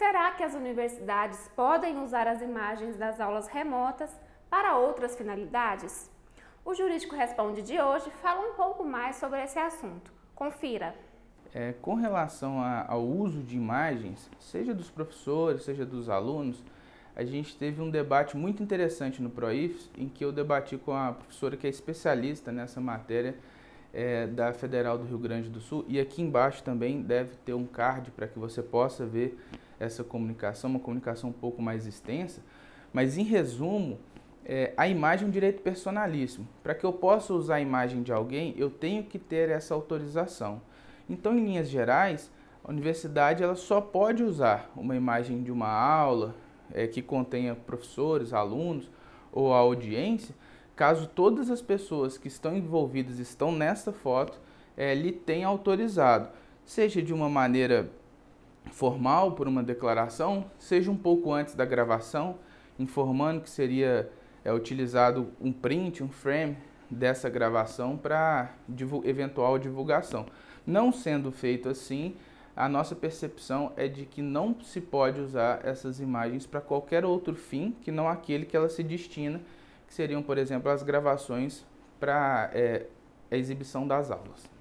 Será que as universidades podem usar as imagens das aulas remotas para outras finalidades? O Jurídico Responde de hoje fala um pouco mais sobre esse assunto. Confira! É, com relação a, ao uso de imagens, seja dos professores, seja dos alunos, a gente teve um debate muito interessante no ProIFES, em que eu debati com a professora que é especialista nessa matéria é, da Federal do Rio Grande do Sul, e aqui embaixo também deve ter um card para que você possa ver essa comunicação, uma comunicação um pouco mais extensa, mas em resumo, é, a imagem é um direito personalíssimo. Para que eu possa usar a imagem de alguém, eu tenho que ter essa autorização. Então, em linhas gerais, a universidade ela só pode usar uma imagem de uma aula é, que contenha professores, alunos ou a audiência, caso todas as pessoas que estão envolvidas estão nessa foto, é, lhe tenham autorizado, seja de uma maneira formal por uma declaração, seja um pouco antes da gravação, informando que seria é, utilizado um print, um frame dessa gravação para eventual divulgação. Não sendo feito assim, a nossa percepção é de que não se pode usar essas imagens para qualquer outro fim que não aquele que ela se destina, que seriam, por exemplo, as gravações para é, a exibição das aulas.